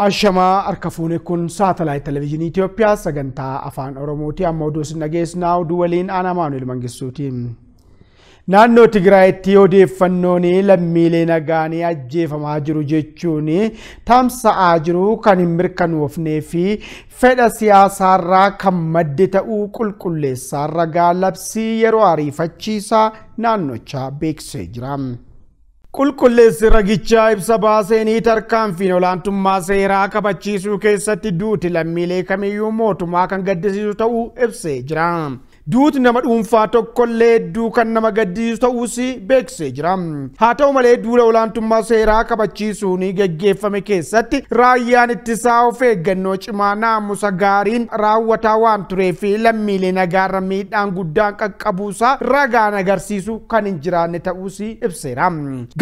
ashama harka fuune kun saatalaayit televezyiinii Itoophiyaa sagantaa afaan Oromooti. Amma oduu isin dhageessina oduu waliin aanaa Maanuel Mangistuuti. Naannoo Tigraayitti odeeffannoon lammiilee nagaanii ajjeefamaa jiru jechuun tamsa'aa jiru kan hin mirkanuufnee fi fedha irraa kan madde ta'uu qulqulleessaa ragaa labsii yeroo ariifachiisaa naannochaa beeksee jira. ib Qulqulleessirragichaa ibsa seenii tarkaan fi olaantummaa seeraa kabachiisuu keessatti duuti lammiilee kamiyyuu mootummaa kan gaddisiisu ta'uu ibsee jira. duuti nama dhuunfaa tokkollee hedduu kan nama gaddiisu ta'uus beeksisee jira. Haa ta'u malee duula olaantummaa seeraa kabachiisuun geggeeffame keessatti raayyaan ittisaa of eeggannoo cimaa naamusa gaariin raawwataa waan tureef lammiilee nagaarra miidhaan guddaan qaqqabuusaa ragaan agarsiisu kan hin jiraanne ta'uus ibseera.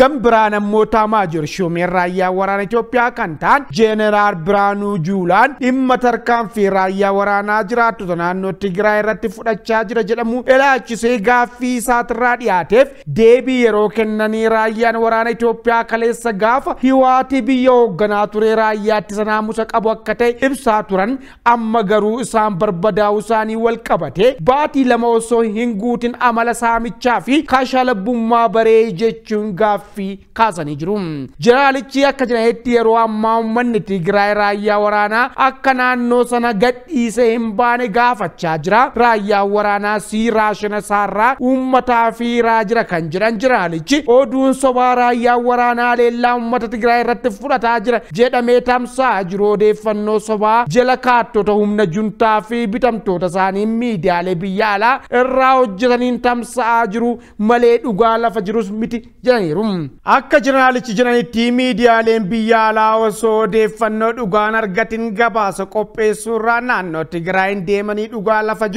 Gam biraan ammoo Taamaajoor Shoomeen raayyaa waraana Itoophiyaa kan ta'an Jeeneraal Biraanuu Juulaan dhimma tarkaanfii raayyaa waraanaa jiraattota naannoo Tigraay irratti fudhachaa ilaalaa jira jedhamu ilaalchisee gaaffii isaatirraa dhiyaateef deebii yeroo kennanii raayyaan waraana Itoophiyaa kaleessa gaafa hiwaati biyya hoogganaa ture raayyaatti sanaa musa qabu akka ta'e ibsaa turan amma garuu isaan barbadaa'u isaanii wal qabate baatii lama osoo hin guutin amala saamichaa fi kashalabummaa baree jechuun gaaffii kaasanii jiru. Jiraalichi akka jedhanetti yeroo ammaa uummanni Tigraay raayyaa waraanaa akka naannoo sana gadhiisee hin baane gaafachaa jira. Raayyaa waraanaa waraanaa siiraa shinasaarraa uummataa fiiraa jira kan jiran jiraanichi oduun sobaa raayyaa waraanaa leellaa uummata Tigraay irratti fudhataa jira jedhamee tota, tamsa'aa jiru odeeffannoo sobaa jala kaattota humna juntaa fi bitamtoota isaanii miidiyaalee biyyaala alaa irraa hojjetaniin tamsa'aa jiru malee dhugaa lafa jirus miti jedhaniiru. Akka jeneraalichi jedhanitti miidiyaaleen biyya alaa osoo odeeffannoo dhugaan argatin gabaasa qopheessuurraa naannoo Tigraay deemanii dhugaa lafa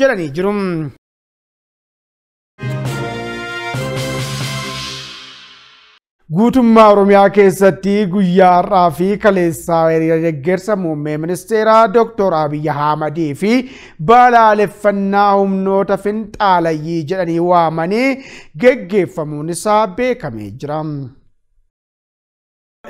jedhanii guutummaa oromiyaa keessatti guyyaa har'aa fi kaleessaa hiriira deggersa muummee ministeeraa dooktor abiyyi ahmadii fi balaaleffannaa humnoota finxaalayyii jedhanii waamanii geggeeffamuun isaa beekamee jira.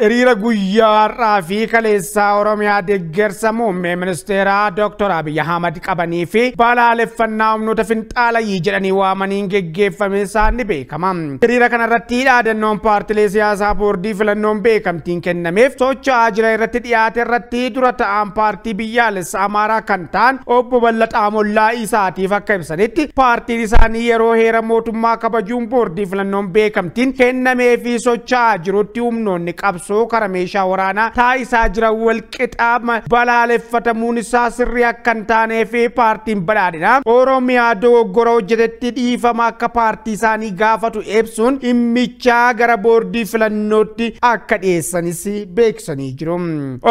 hiriira guyyaa har'aa fi kaleessaa oromiyaa deeggarsa muummee ministeeraa dooktor Abiyyi Ahmad qabanii fi balaaleffannaa humnoota finxaalayii jedhanii waamaniin geggeeffame isaanii beekama. Hiriira kanarratti dhaadannoon paartilee siyaasaa boordii filannoon beekamtiin kennameef socho'aa jira irratti dhiyaate irratti dura ta'an paartii biyyaalessa Amaaraa kan ta'an obbo Bal'axaa Mollaa isaatiif akka ibsanitti paartiin isaanii yeroo heera mootummaa kabajuun boordii filannoon beekamtiin kennamee fi socho'aa jirutti humnoonni qabsu. farsoo kara meeshaa waraanaa jiran wal walqixaama balaaleffatamuun isaa sirri akka hin taanee fi paartiin badhaadhinaa oromiyaa dogoggora hojjetetti dhiifama akka paartii isaanii gaafatu ebsuun dhimmichaa gara boordii filannootti akka dhiyeessanis beeksanii jiru.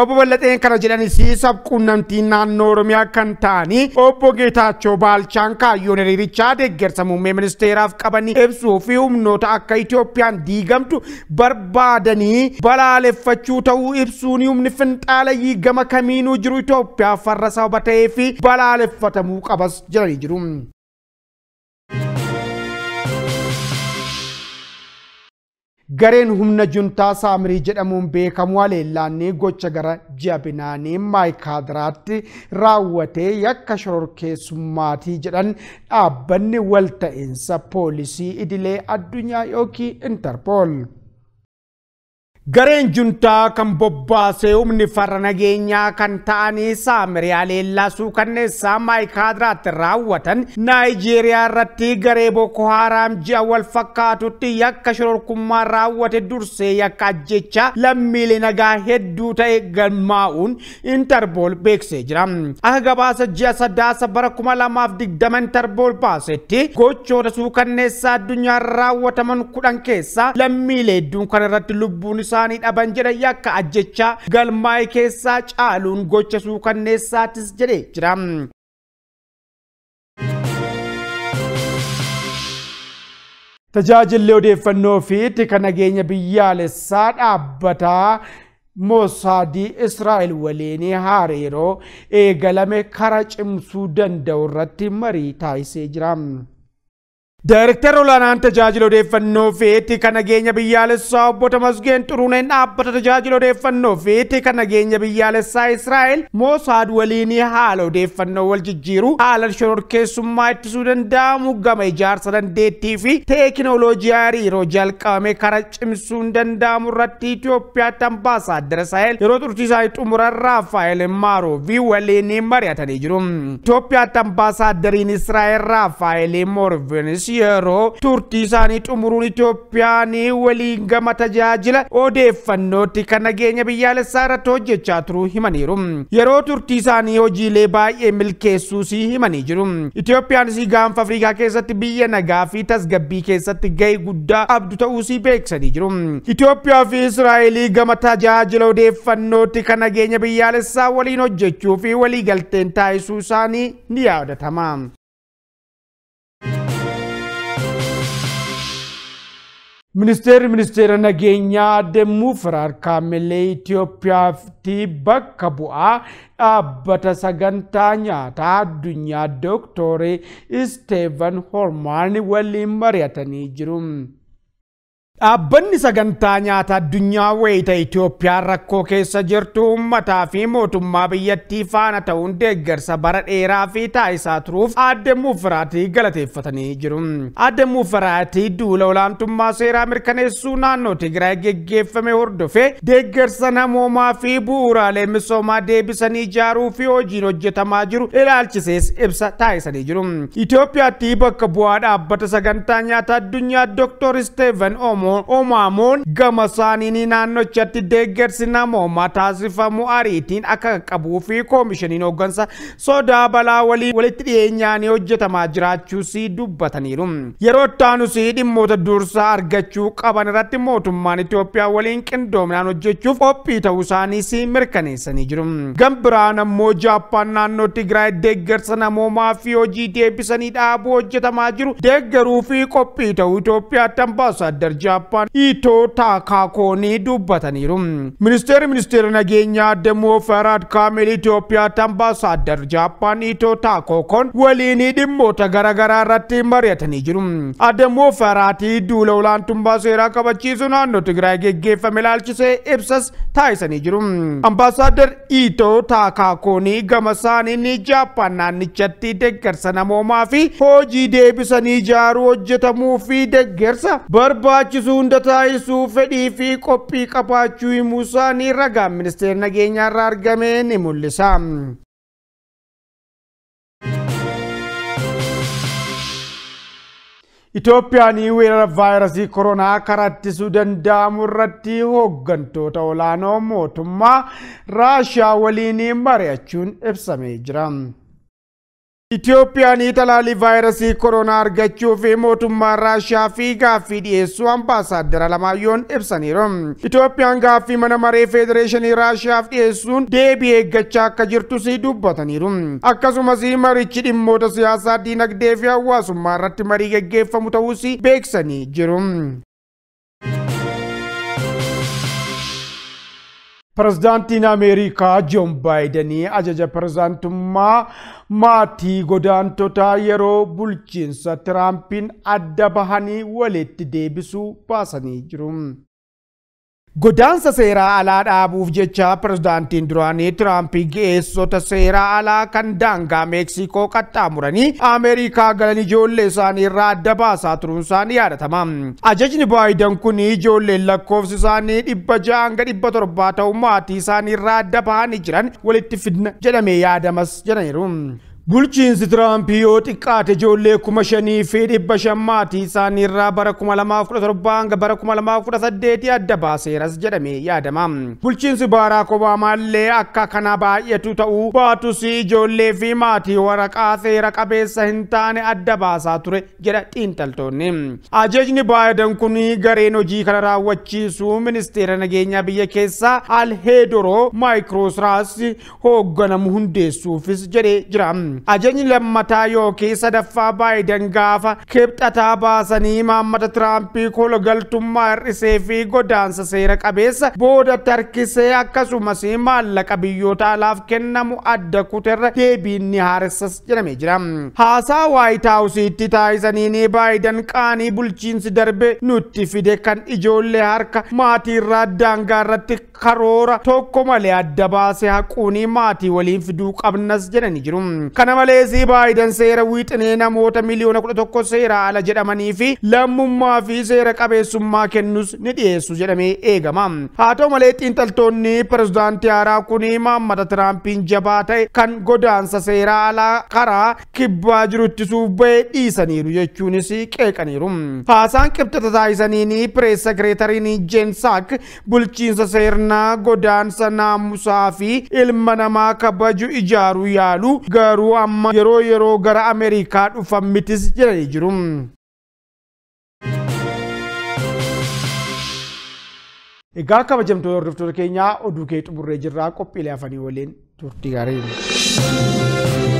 Obbo Bal'axeen kana jedhanis sabquunnamtii naannoo oromiyaa kan ta'anii obbo Geetaachoo Baalchaan kaayyoon hiriirichaa deggersa muummee ministeeraaf qabanii ibsuu fi humnoota akka Itoophiyaan diigamtu barbaadanii balaaleffachuu ta'uu gama kamiinuu jiru farra ta'ee fi balaaleffatamuu qabas gareen humna juntaa saamirii jedhamuun beekamu aleellaannee gocha gara ji'a binaanii maayikaadiraatti raawwatee yakka shororkeessummaatii jedhan dhaabbanni walta'iinsa poolisii idilee addunyaa yookiin intarpool. Gareen juntaa kan bobbaasee humni farra nageenyaa kan ta'anii saamiriyaalee suukanneessaa kanneessaa maayikaadiraatti raawwatan Naayijeeriyaa irratti garee Boko Haaraam ji'a wal yakka shororkummaa raawwate dursee yakka ajjecha lammiilee nagaa hedduu ta'e galmaa'uun Intarbool beeksee jira. Akka gabaasa ji'a sadaasa bara kuma lamaaf digdama Intarbool baasetti gochoota suukanneessaa addunyaa raawwataman kudhan keessa lammiilee hedduun kan irratti lubbuun isaanii dhaban jedhan yakka ajjechaa galmaa'ee keessaa caaluun gocha suukanneessaatis jedhe jira. Tajaajilli odeeffannoo fi kan nageenya biyyaalessaa dhaabbataa Moosaadii Israa'el waliin haareeroo eegalame kara cimsuu danda'u irratti marii taasisee jira. Daayirektar olaanaan tajaajila odeeffannoo fi kan nageenya biyyaalessaa obbo Tamasgeen Xuruuneen dhaabbata tajaajila odeeffannoo fi kan nageenya biyyaalessaa Israa'el mosaad waliin haala odeeffannoo wal jijjiiruu haala keessummaa ittisuu danda'amu gama ijaarsa dandeettii fi teekinooloojii hariiroo jalqabame karaa cimsuu danda'amu irratti Itoophiyaatti ambaasaaddara Israa'el yeroo turtii isaanii xumuran Raafaa'el Maaroo fi waliin mari'atanii jiru. Itoophiyaatti yeroo turtii isaanii xumuruun Itoophiyaan waliin gama tajaajila odeeffannootti kan nageenya biyyaalessaa irratti hojjechaa turuu himaniiru. Yeroo turtii isaanii hojiilee baay'ee milkeessuus himanii jiru. si gaanfa Afrikaa keessatti biyya nagaa fi tasgabbii keessatti gahee guddaa abdu si beeksanii jiru. Itoophiyaa fi israa'elii gama tajaajila odeeffannootti kan nageenya biyyaalessaa waliin hojjechuu fi waliigalteen taasisuu isaanii ni yaadatama. Ministeerri ministeera nageenyaa kaamelee firaarkaamelee Itoophiyaatti bakka bu'aa dhaabbata sagantaa nyaataa addunyaa Dooktoree Isteefan hormaan waliin mari'atanii jiru. Dhaabbanni sagantaa nyaataa addunyaa wayita Itoophiyaan rakkoo keessa jirtu uummataa fi mootummaa biyyattii faana ta'uun deeggarsa bara dheeraa fi taa'isaa turuuf aadde Firaatii galateeffatanii jiru. aadde Firaatii duula olaantummaa seeraa mirkaneessuu naannoo Tigraay geggeeffame hordofee deeggarsa namoomaa fi bu'uuraalee misoomaa deebisanii ijaaruu fi hojiin hojjetamaa jiru ilaalchisees ibsa taa'isanii jiru. Itoophiyaatti bakka bu'aa dhaabbata sagantaa nyaataa addunyaa Dr. Steven Omo uumamuun gama isaanii ni naannochatti deeggarsi namoomaa taasifamu ariitiin akka qabuu fi koomishiniin hooggansa sodaa balaa walitti dhiyeenyaan hojjetamaa jiraachuus dubbataniiru. Yeroo si dhimmoota dursaa argachuu qaban irratti mootummaan Itoophiyaa waliin qindoominaan hojjechuuf qophii ta'uu isaaniis mirkaneessanii jiru. Gambiraan ammoo Jaappaan naannoo Tigraay deeggarsa namoomaa fi hojii deebisanii dhaabuu hojjetamaa jiru deeggaruufi fi qophii ta'uu chaappaan itoo taakaakoonii dubbataniiru. Ministeerri ministeera nageenyaa Dammoo Farad Kaamil Itoophiyaatti ambaasaaddar Jaappaan itoo taakookoon waliin dhimmoota garaagaraa irratti mari'atanii jiru. Adammoo Faraatii duula olaantummaa seeraa kabachiisuu naannoo Tigraay geggeeffame ilaalchisee ibsas taasisanii jiru. Ambaasaaddar itoo taakaakoonii gama isaanii ni Jaappaan naannichatti deeggarsa namoomaa fi hojii deebisanii ijaaruu hojjetamuu fi deeggarsa barbaachisu. ittisuun hunda fedhii fi qophii qabaachuu himuu isaanii ragaan ministeera nageenyaa irraa argame ni mul'isa. Itoophiyaan weerara vaayirasii koronaa karaa ittisuu danda'amu irratti hooggantoota olaanoo mootummaa Raashiyaa waliin mari'achuun ibsamee jira. Itiyoophiyaan hiitalaalii vaayirasii koronaa argachuu fi mootummaa Raashiyaa fi gaaffii dhiyeessuu ambaasaaddara Lamayyoon ibsaniiru. Itiyoophiyaan gaaffii mana maree Feedereeshinii Raashiyaaf dhiyeessuun deebii eeggachaa akka jirtus dubbataniiru. Akkasumas marichi dhimmoota siyaasaa, dinagdee fi hawaasummaa irratti marii gaggeeffamu ta'uus beeksanii jiru. Pireezidaantiin Ameerikaa Joon Baayidanii ajaja pireezidaantummaa maatii godaantotaa yeroo bulchiinsa Tiraampiin adda bahanii walitti deebisuu baasanii jiru. Godaansa seeraa alaa dhaabuuf jecha pirezidaantiin duraanii Tiraampii geessota seeraa alaa kan daangaa Meeksikoo qaxxaamuranii Ameerikaa galan ijoollee isaanii irraa adda baasaa turuun isaanii yaadatama. Ajajni Baayidan kun ijoolleen lakkoofsi isaanii dhibba ja'a dhibba torbaa ta'u maatii isaanii irraa adda baani jiran walitti fidna jedhamee yaadamas jedhaniiru. Bulchiinsi Tiraamp yoo xiqqaate ijoollee kuma shanii fi dhibba shammaati isaaniirraa bara kuma lamaaf kudha torbaa hanga bara kuma lamaaf kudha saddeeti adda baaseeras jedhame yaadama. Bulchiinsi Baaraak Obaamaa illee akka kana baay'atu ta'uu baatus ijoollee fi maatii waraqaa seera qabeessa hin taane adda baasaa ture jedha xiinxaltoonni. Ajajni Baayidan kun gareen hojii kana raawwachiisuu ministeera nageenyaa biyya keessaa Alheedoroo Maayikiroosaas hoogganamu hundeessuufis jedhee jira. ajanyi lammataa yookiin sadaffaa baayidan gaafa kibxataa baasanii maammata tiraampii kologaltummaa galtummaa fi godaansa seera qabeessa boodatti harkisee akkasumas maallaqa biyyoota alaaf kennamu adda kutarra deebiin ni haaressas jedhamee jira. Haasaa waayit haawusiitti taayisanii ni baayidan qaanii bulchiinsi darbe nutti fide kan ijoollee harka maatii maatiirraa daangaa irratti karoora tokko malee adda baasee haquunii maatii waliin fiduu qabnas jedhani jiru. malee malees baayidan seera wiixinee namoota miliyoona kudha tokko seera ala jedhamanii fi lammummaa fi seera qabeessummaa kennus ni dhiyeessu jedhamee eegama. Haa ta'u malee xiinxaltoonni pirezidaantii haaraa kun Maammada Tiraampiin jabaa ta'e kan godaansa seera alaa karaa kibbaa jiru ittisuuf ba'ee dhiisaniiru jechuunis qeeqaniiru. Haasaan qibxata taasisaniin pirees sekireetariin Jeensaak bulchiinsa seernaa godaansa naamusaa fi ilma namaa kabaju ijaaru yaalu garuu amma yeroo yeroo gara america dhufan mitis jedhanii jiru. Egaa kabajamtoota hordoftoota keenyaa oduu kee xumurree jirraa qophiilee hafanii waliin turtii gaarii.